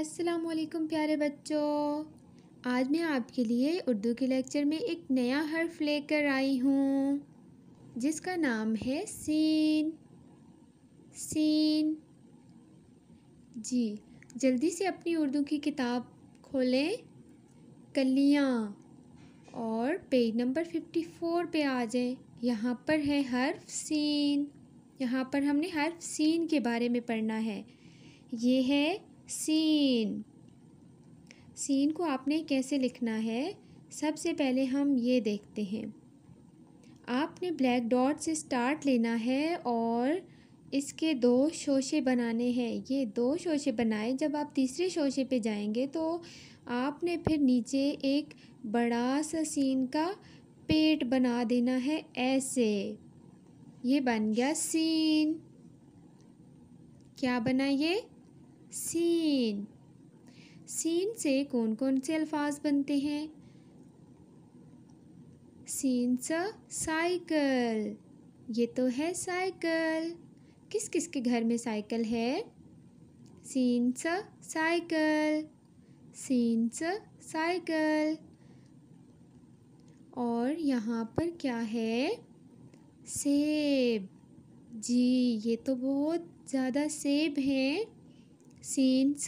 अस्सलाम वालेकुम प्यारे बच्चों आज मैं आपके लिए उर्दू के लेक्चर में एक नया हर्फ लेकर आई हूँ जिसका नाम है सीन सीन जी जल्दी से अपनी उर्दू की किताब खोलें कलियाँ और पेज नंबर फिफ्टी फोर पर आ जाएँ यहाँ पर है हर्फ सीन यहाँ पर हमने हर्फ सीन के बारे में पढ़ना है ये है सीन सीन को आपने कैसे लिखना है सबसे पहले हम ये देखते हैं आपने ब्लैक डॉट से स्टार्ट लेना है और इसके दो शोशे बनाने हैं ये दो शोशे बनाए जब आप तीसरे शोशे पे जाएंगे तो आपने फिर नीचे एक बड़ा सा सीन का पेट बना देना है ऐसे ये बन गया सीन क्या बना ये सीन सीन से कौन कौन से अल्फाज बनते हैं सीन स साइकिल ये तो है साइकिल किस किस के घर में साइकिल है सीन स साइकिल सीन साइकिल और यहाँ पर क्या है सेब जी ये तो बहुत ज़्यादा सेब हैं सीन्स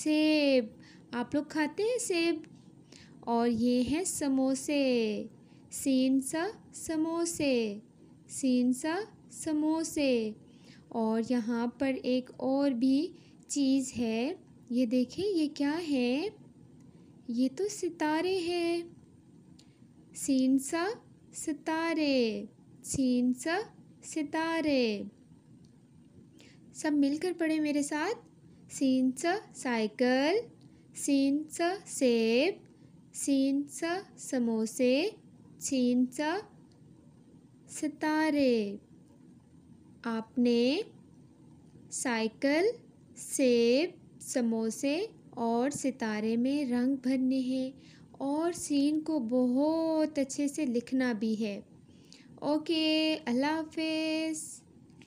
सेब आप लोग खाते हैं सेब और ये हैं समोसे सीन्स समोसे सीन्स समोसे और यहाँ पर एक और भी चीज़ है ये देखें ये क्या है ये तो सितारे हैं सीनसा सितारे सीनसा सितारे सब मिलकर पढ़े मेरे साथ since a cycle सेब सीन समोसे since सितारे आपने साइकिल सेब समोसे और सितारे में रंग भरने हैं और सीन को बहुत अच्छे से लिखना भी है ओके अल्लाह हाफिज़